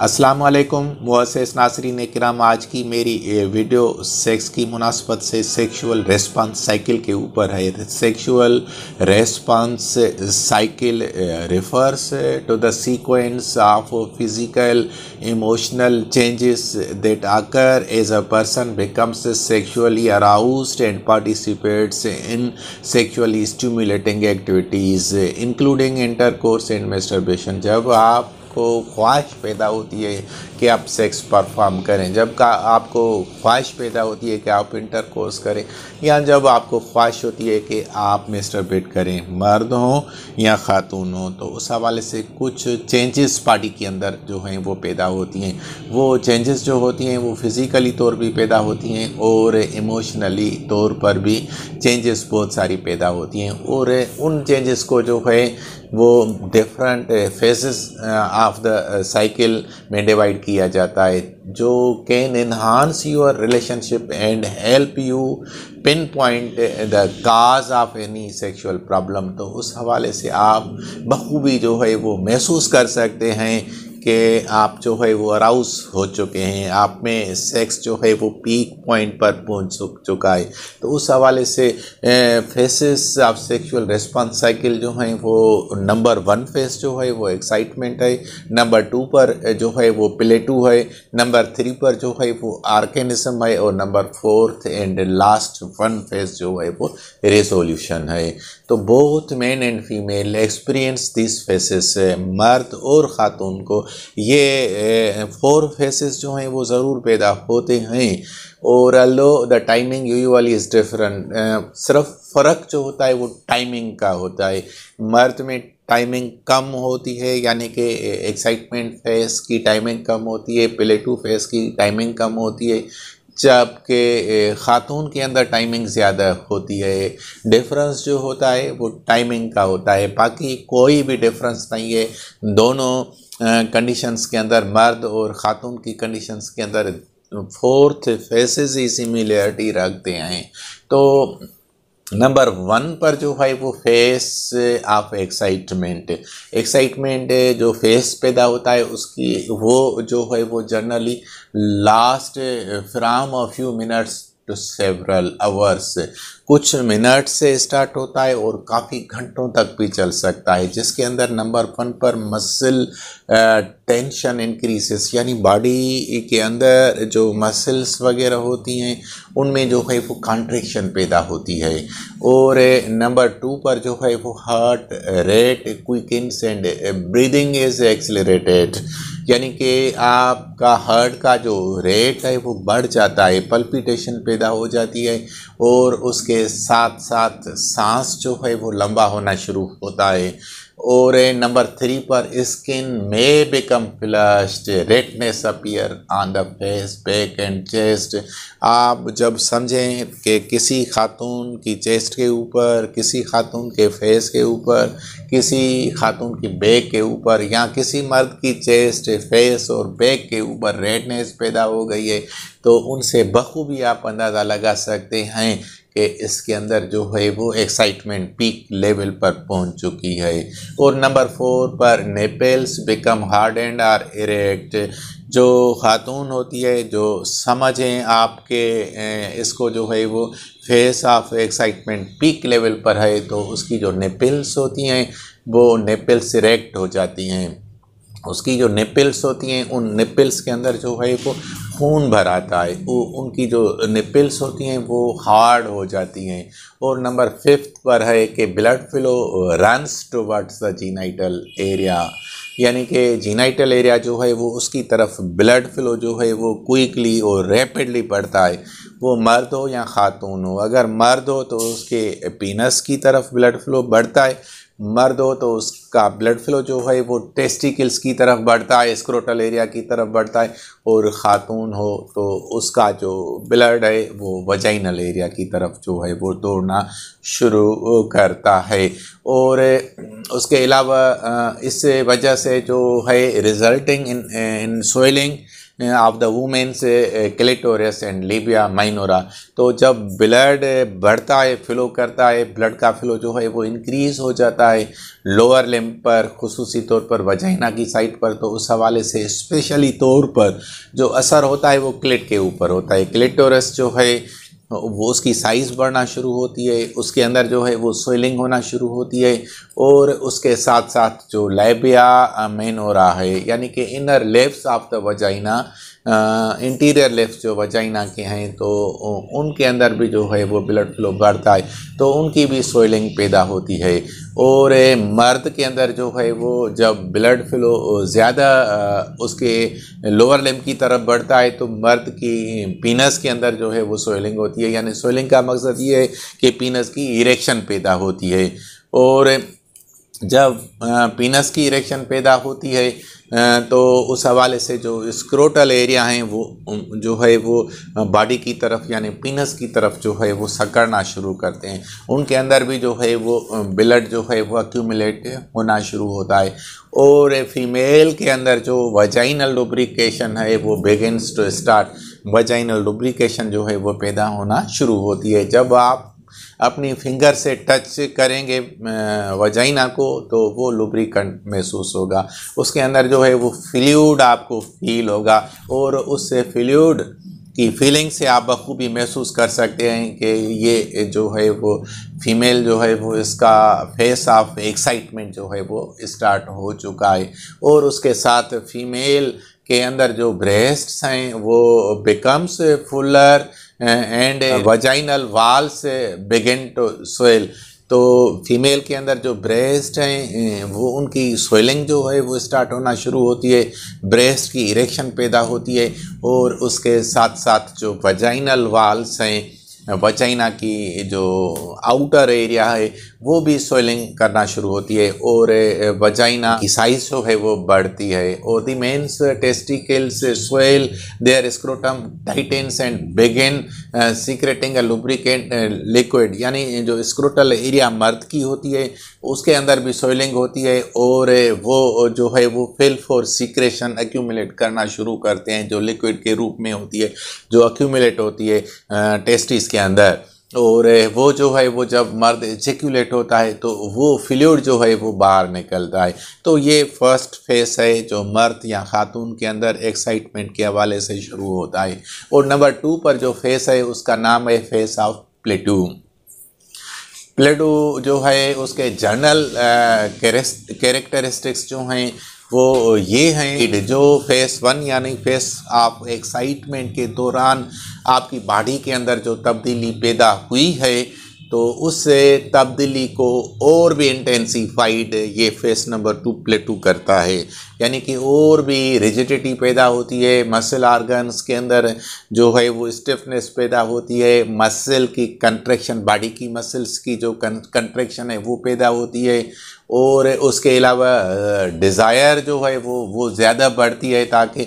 असलकम नासरी नासरीन कराम आज की मेरी ये वीडियो सेक्स की मुनासबत से सेक्सुअल रेस्पॉन्स साइकिल के ऊपर है sexual response cycle refers to the sequence of physical emotional changes that occur as a person becomes sexually aroused and participates in sexually stimulating activities including intercourse and masturbation जब आप को ख्वाहिश पैदा होती है कि आप सेक्स परफॉर्म करें जब का आपको ख्वाहिश पैदा होती है कि आप इंटर कोर्स करें या जब आपको ख्वाहिश होती है कि आप मिस्टरबेट करें मर्द हों या ख़ातून हों तो उस हवाले से कुछ चेंजेस पार्टी के अंदर जो हैं वो पैदा होती हैं वो चेंजेस जो होती हैं वो फिज़िकली तौर भी पैदा होती हैं और इमोशनली तौर पर भी चेंजेस बहुत सारी पैदा होती हैं और उन चेंजेस को जो है वो different phases of the cycle में डिवाइड की किया जाता है जो can enhance your relationship and help you pinpoint the cause of any sexual problem तो उस हवाले से आप बखूबी जो है वो महसूस कर सकते हैं कि आप जो है वो अराउज हो चुके हैं आप में सेक्स जो है वो पीक पॉइंट पर पहुंच चुका है तो उस हवाले से phases of sexual response cycle जो है वो नंबर वन फेस जो है वो एक्साइटमेंट है नंबर टू पर जो है वो प्लेटू है नंबर थ्री पर जो है वो आर्केनिज्म है और number fourth and last one phase जो है वो रेजोल्यूशन है तो both man and female experience this phases मर्द और ख़ातून को ये फोर फेसेस जो हैं वो ज़रूर पैदा होते हैं और अल्लो द टाइमिंग यू वाली इज़ डिफरेंट सिर्फ फ़र्क जो होता है वो टाइमिंग का होता है मर्द में टाइमिंग कम होती है यानी कि एक्साइटमेंट फेस की टाइमिंग कम होती है प्लेटू फेस की टाइमिंग कम होती है जबकि ख़ातून के अंदर टाइमिंग ज़्यादा होती है डिफरेंस जो होता है वो टाइमिंग का होता है बाकी कोई भी डिफरेंस नहीं है दोनों कंडीशंस के अंदर मर्द और ख़ातून की कंडीशंस के अंदर फोर्थ फेसेस ही सिमिलरिटी रखते हैं तो नंबर वन पर जो है वो फेस ऑफ एक्साइटमेंट एक्साइटमेंट जो फेस पैदा होता है उसकी वो जो है वो generally last from a few minutes to several hours कुछ मिनट से स्टार्ट होता है और काफ़ी घंटों तक भी चल सकता है जिसके अंदर नंबर वन पर मसल टेंशन इंक्रीसेस यानी बॉडी के अंदर जो मसल्स वगैरह होती हैं उनमें जो है वो कॉन्ट्रेक्शन पैदा होती है और नंबर टू पर जो है वो heart rate quick and breathing is accelerated यानी कि आपका हार्ट का जो रेट है वो बढ़ जाता है पल्पिटेशन पैदा हो जाती है और उसके साथ साथ सांस जो है वो लंबा होना शुरू होता है और नंबर थ्री पर skin may become flushed redness appear on the face back and chest आप जब समझें कि किसी खातून की चेस्ट के ऊपर किसी खातून के फेस के ऊपर किसी खातून की बैक के ऊपर या किसी मर्द की चेस्ट फेस और बैक के ऊपर रेडनेस पैदा हो गई है तो उनसे बखूबी आप अंदाज़ा लगा सकते हैं कि इसके अंदर जो है वो एक्साइटमेंट पीक लेवल पर पहुंच चुकी है और नंबर फोर पर nipples become hard and are erect जो खातून होती है जो समझें आपके इसको जो है वो phase of excitement peak level पर है तो उसकी जो नेपल्स होती हैं वो नेपेल्स इरेक्ट हो जाती हैं उसकी जो निपल्स होती हैं उन निपल्स के अंदर जो है वो खून भर आता है वो उनकी जो निपल्स होती हैं वो हार्ड हो जाती हैं और नंबर फिफ्थ पर है कि blood flow runs towards the genital area यानी कि जीनाइटल एरिया जो है वो उसकी तरफ ब्लड फ्लो जो है वो क्विकली और रैपिडली बढ़ता है वो मर्द हो या ख़ातून हो अगर मर्द हो तो उसके पीनस की तरफ ब्लड फ्लो बढ़ता है मर्द हो तो उसका ब्लड फ्लो जो है वो टेस्टिकल्स की तरफ बढ़ता है स्क्रोटल एरिया की तरफ बढ़ता है और ख़ातून हो तो उसका जो ब्लड है वो वजाइनल एरिया की तरफ जो है वो दौड़ना शुरू करता है और उसके अलावा इस वजह से जो है resulting in in swelling of the woman's clitoris and labia minora तो जब ब्लड बढ़ता है फ्लो करता है ब्लड का फ्लो जो है वो इंक्रीज़ हो जाता है लोअर लिम पर खसूसी तौर पर वजाइना की साइड पर तो उस हवाले से स्पेशली तौर पर जो असर होता है वो क्लेट के ऊपर होता है क्लेटोरस जो है वो उसकी साइज़ बढ़ना शुरू होती है उसके अंदर जो है वो सोइलिंग होना शुरू होती है और उसके साथ साथ जो लेबिया मेनोरा है यानी कि inner lips of the vagina interior lips जो वजाइना के हैं तो उनके अंदर भी जो है वो ब्लड फ्लो बढ़ता है तो उनकी भी सोइलिंग पैदा होती है और मर्द के अंदर जो है वो जब ब्लड फ्लो ज़्यादा उसके लोअर लिम की तरफ बढ़ता है तो मर्द की पीनस के अंदर जो है वो सोइलिंग होती है यानी सोइलिंग का मकसद ये है कि पीनस की इरेक्शन पैदा होती है और जब पीनस की इरेक्शन पैदा होती है तो उस हवाले से जो स्क्रोटल एरिया हैं वो जो है वो बॉडी की तरफ यानी पीनस की तरफ जो है वो सकड़ना शुरू करते हैं उनके अंदर भी जो है वो ब्लड जो है वो अक्यूमुलेट होना शुरू होता है और फीमेल के अंदर जो वजाइनल लुब्रिकेशन है वो begins to start vaginal lubrication जो है वो पैदा होना शुरू होती है जब आप अपनी फिंगर से टच करेंगे वजाइना को तो वो लुब्रिकंट महसूस होगा उसके अंदर जो है वो फ्लूड आपको फील होगा और उससे फ्लूड की फीलिंग से आप बखूबी महसूस कर सकते हैं कि ये जो है वो फीमेल जो है वो इसका फेस ऑफ एक्साइटमेंट जो है वो स्टार्ट हो चुका है और उसके साथ फीमेल के अंदर जो ब्रेस्ट्स हैं वो becomes Fuller and vaginal wall से बिगेन टू स्वेल तो फीमेल के अंदर जो ब्रेस्ट हैं वो उनकी स्वेलिंग जो है वो स्टार्ट होना शुरू होती है ब्रेस्ट की इरेक्शन पैदा होती है और उसके साथ साथ जो वजाइनल वाल्स हैं वचाइना की जो आउटर एरिया है वो भी सोइलिंग करना शुरू होती है और वजाइना की साइज जो है वो बढ़ती है और the man's testicles swell their scrotum tightens and begin secreting lubricate liquid यानी जो स्क्रोटल एरिया मर्द की होती है उसके अंदर भी स्वेलिंग होती है और वो जो है वो फिल फॉर सीक्रेशन एक्यूमुलेट करना शुरू करते हैं जो लिक्विड के रूप में होती है जो एक्यूमुलेट होती है टेस्टिस के अंदर और वो जो है वो जब मर्द एजेक्यूलेट होता है तो वो फ्लूड जो है वो बाहर निकलता है तो ये फर्स्ट फेस है जो मर्द या खातून के अंदर एक्साइटमेंट के हवाले से शुरू होता है और नंबर टू पर जो फेस है उसका नाम है फेस ऑफ प्लेटू प्लेटू जो है उसके जनरल कैरेक्टरिस्टिक्स जो हैं वो ये हैं जो फेस वन यानी फेस आप एक्साइटमेंट के दौरान आपकी बॉडी के अंदर जो तब्दीली पैदा हुई है तो उस तब्दीली को और भी इंटेंसीफाइड ये फेस नंबर टू प्लेटू करता है यानी कि और भी रिजिडिटी पैदा होती है मसल आर्गन्स के अंदर जो है वो स्टिफनेस पैदा होती है मसल की कंट्रैक्शन बॉडी की मसल्स की जो कंट्रैक्शन है वो पैदा होती है और उसके अलावा डिज़ायर जो है वो वो ज़्यादा बढ़ती है ताकि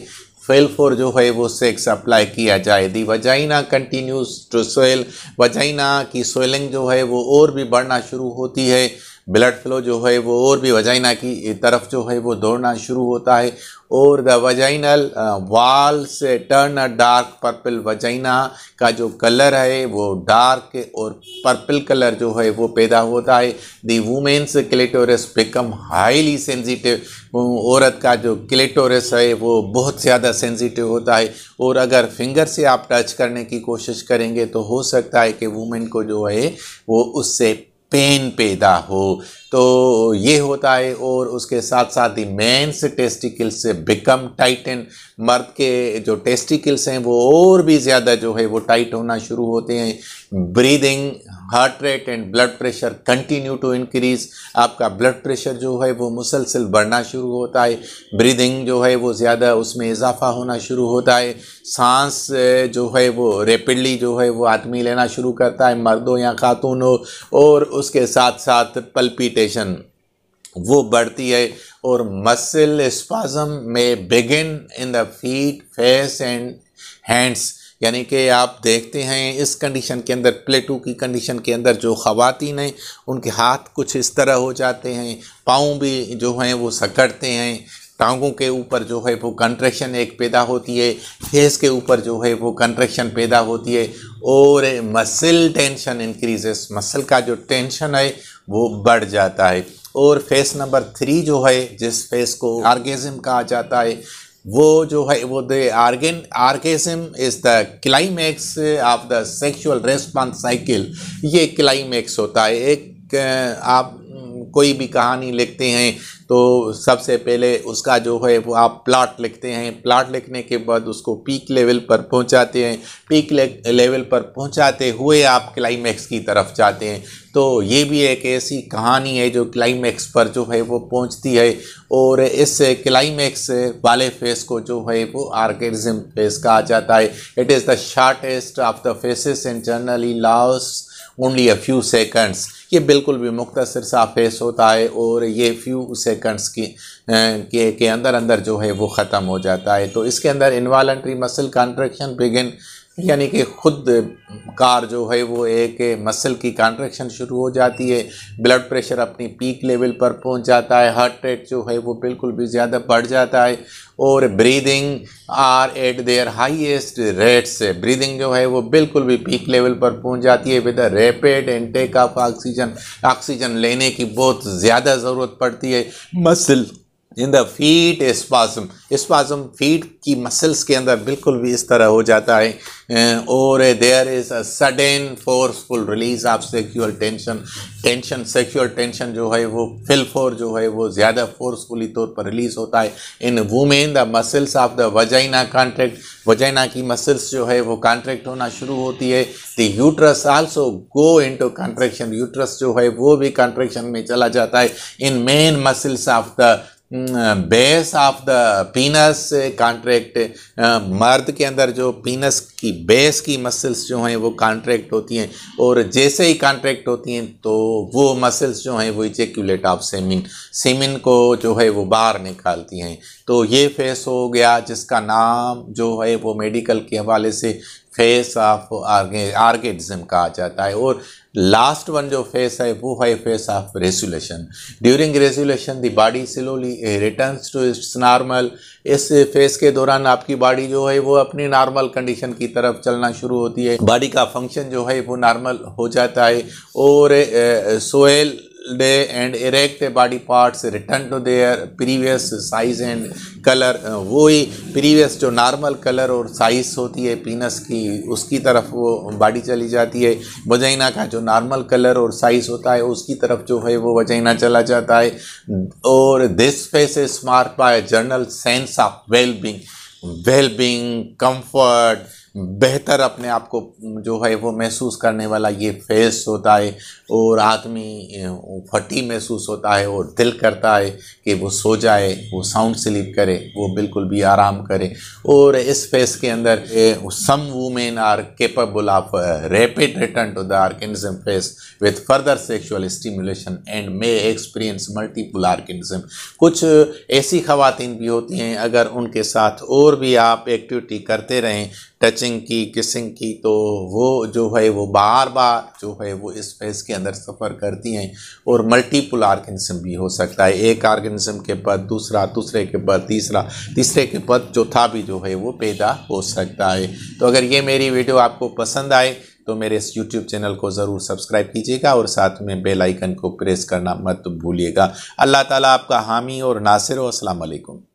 फेल जो है वो सेक्स अप्लाई किया जाए the vagina continues to swell vagina की सोइलिंग जो है वो और भी बढ़ना शुरू होती है ब्लड फ्लो जो है वो और भी वजाइना की तरफ जो है वो दौड़ना शुरू होता है और द वजाइनल वाल से turn a dark purple vagina का जो कलर है वो डार्क और पर्पल कलर जो है वो पैदा होता है the woman's clitoris become highly sensitive औरत का जो क्लेटोरस है वो बहुत ज़्यादा सेंसिटिव होता है और अगर फिंगर से आप टच करने की कोशिश करेंगे तो हो सकता है कि वुमेन को जो है वो उससे पेन पैदा हो तो ये होता है और उसके साथ साथ ही मेंस टेस्टिकल से बिकम टाइटन मर्द के जो टेस्टिकल्स हैं वो और भी ज़्यादा जो है वो टाइट होना शुरू होते हैं breathing heart rate and blood pressure continue to increase आपका ब्लड प्रेशर जो है वो मुसलसल बढ़ना शुरू होता है ब्रीदिंग जो है वो ज़्यादा उसमें इजाफा होना शुरू होता है सांस जो है वो रेपिडली जो है वो आदमी लेना शुरू करता है मर्द हो या खातून हो और उसके साथ साथ पलपीट इरिटेशन वो बढ़ती है और muscle spasm may begin in the feet face and hands यानी कि आप देखते हैं इस कंडीशन के अंदर प्लेटू की कंडीशन के अंदर जो ख़वातीन हैं उनके हाथ कुछ इस तरह हो जाते हैं पाँव भी जो हैं वो सकड़ते हैं टांगों के ऊपर जो है वो कंट्रेक्शन एक पैदा होती है फेस के ऊपर जो है वो कंट्रेक्शन पैदा होती है और मसल टेंशन इंक्रीजेस मसल का जो टेंशन है वो बढ़ जाता है और फेस नंबर थ्री जो है जिस फेस को आर्गेज़म कहा जाता है वो जो है वो the organ orgasm is the climax of the sexual response cycle ये क्लाइमैक्स होता है एक आप कोई भी कहानी लिखते हैं तो सबसे पहले उसका जो है वो आप प्लाट लिखते हैं प्लाट लिखने के बाद उसको पीक लेवल पर पहुंचाते हैं पीक लेवल पर पहुंचाते हुए आप क्लाइमैक्स की तरफ जाते हैं तो ये भी एक ऐसी कहानी है जो क्लाइमैक्स पर जो है वो पहुंचती है और इस क्लाइमैक्स वाले फेस को जो है वो आर्गेजम फेस कहा जाता है it is the shortest of the phases and generally last only a few seconds ये बिल्कुल भी मुख्तर सा फेस होता है और ये फ्यू सेकंड्स की के के अंदर अंदर जो है वो ख़त्म हो जाता है तो इसके अंदर इन्वालेंट्री मसल कॉन्ट्रेक्शन बिगिन यानी कि खुद कार जो है वो एक मसल की कॉन्ट्रेक्शन शुरू हो जाती है ब्लड प्रेशर अपनी पीक लेवल पर पहुंच जाता है हार्ट रेट जो है वो बिल्कुल भी ज़्यादा बढ़ जाता है और breathing are at their highest rates breathing जो है वो बिल्कुल भी पीक लेवल पर पहुंच जाती है with rapid take of oxygen oxygen लेने की बहुत ज़्यादा ज़रूरत पड़ती है muscle in the feet spasm spasm feet की मसल्स के अंदर बिल्कुल भी इस तरह हो जाता है और there is a sudden forceful release of sexual tension tension sexual tension जो है वो फिलफोर जो है वो ज़्यादा फोर्सफुली तौर पर रिलीज होता है in women the muscles of the vagina contract vagina की मसल्स जो है वो कॉन्ट्रैक्ट होना शुरू होती है the uterus also go into contraction uterus जो है वो भी कॉन्ट्रैक्शन में चला जाता है in men muscles of the base of the penis contract मर्द के अंदर जो पीनस की बेस की मसल्स जो हैं वो कॉन्ट्रैक्ट होती हैं और जैसे ही कॉन्ट्रैक्ट होती हैं तो वो मसल्स जो हैं वो इजेक्यूलेट ऑफ सेमिन सेमिन को जो है वो बाहर निकालती हैं तो ये फेस हो गया जिसका नाम जो है वो मेडिकल के हवाले से फेस ऑफ आर्गे कहा जाता है और लास्ट वन जो फेस है वो है phase of resolution during resolution the body slowly return to its normal इस फेस के दौरान आपकी बॉडी जो है वो अपनी नॉर्मल कंडीशन की तरफ चलना शुरू होती है बॉडी का फंक्शन जो है वो नॉर्मल हो जाता है और सोयल eh, and erect the body parts return to their previous size and color वही previous जो normal color और size होती है penis की उसकी तरफ वो body चली जाती है वजाइना का जो normal color और size होता है उसकी तरफ जो है वो वजाइना चला जाता है और this face is marked by a general sense of well-being well-being comfort बेहतर अपने आप को जो है वो महसूस करने वाला ये फेस होता है और आदमी फटी महसूस होता है और दिल करता है कि वो सो जाए वो साउंड स्लीप करे वो बिल्कुल भी आराम करे और इस फेस के अंदर some women are capable of rapid return to the orgasm phase with further sexual stimulation and may experience multiple orgasm कुछ ऐसी खातन भी होती हैं अगर उनके साथ और भी आप एक्टिविटी करते रहें टचिंग की किसिंग की तो वो जो है वो बार बार जो है वो इस फेज़ के अंदर सफ़र करती हैं और मल्टीपल आर्गेनिज्म भी हो सकता है एक आर्गेनिज्म के पद दूसरा दूसरे के पद तीसरा तीसरे के पद चौथा भी जो है वो पैदा हो सकता है तो अगर ये मेरी वीडियो आपको पसंद आए तो मेरे इस यूट्यूब चैनल को ज़रूर सब्सक्राइब कीजिएगा और साथ में बेल आइकन को प्रेस करना मत भूलिएगा अल्लाह ताला आपका हामी और नासिर हो असलकुम